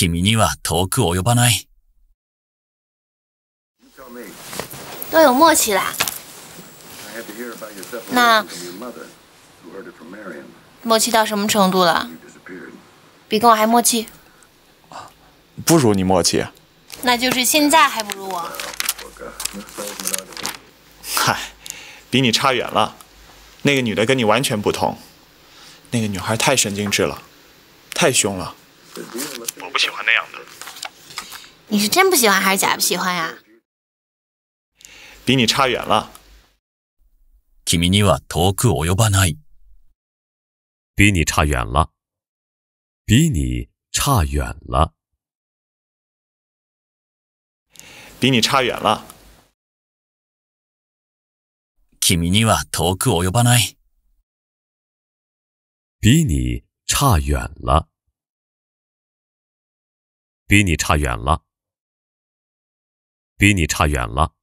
你密密是，都有默契啦。那默契到什么程度了？比跟我还默契？不如你默契。那就是现在还不如我。嗨，比你差远了。那个女的跟你完全不同。那个女孩太神经质了，太凶了。不喜欢那样的。你是真不喜欢还是假不喜欢呀？比你差远了。比你差远了，比你差远了，比你差远了。比你差远了。比你差远了。比你差远了，比你差远了。